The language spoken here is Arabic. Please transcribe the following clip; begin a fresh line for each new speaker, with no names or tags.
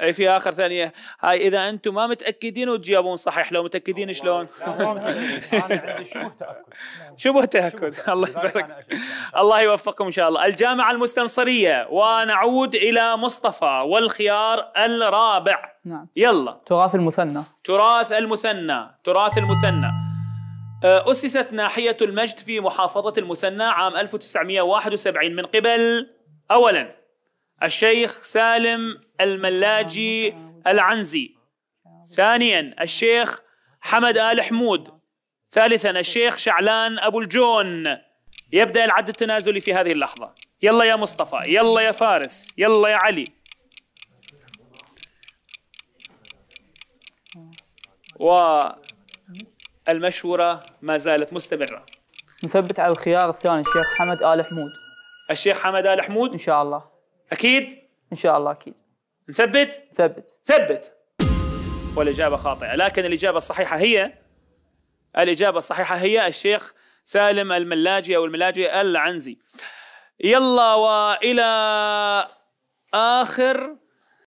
اي في اخر ثانيه هاي اذا انتم ما متاكدين وتجاوبون صحيح لو متاكدين شلون انا عندي شبه تاكد
شبه تاكد
الله يبارك الله يوفقكم ان شاء الله الجامعه المستنصريه ونعود الى مصطفى والخيار الرابع
نعم يلا تراث المثنى
تراث المثنى تراث المثنى آه، أسست ناحية المجد في محافظة المثنى عام 1971 من قبل أولاً الشيخ سالم الملاجي العنزي ثانيا الشيخ حمد آل حمود ثالثا الشيخ شعلان أبو الجون يبدأ العد التنازلي في هذه اللحظة يلا يا مصطفى يلا يا فارس يلا يا علي والمشورة ما زالت مستمرة
نثبت على الخيار الثاني الشيخ حمد آل حمود الشيخ حمد آل حمود إن شاء الله اكيد ان شاء الله اكيد نثبت ثبت ثبت
والاجابه خاطئه لكن الاجابه الصحيحه هي الاجابه الصحيحه هي الشيخ سالم الملاجي او الملاجي العنزي يلا والى اخر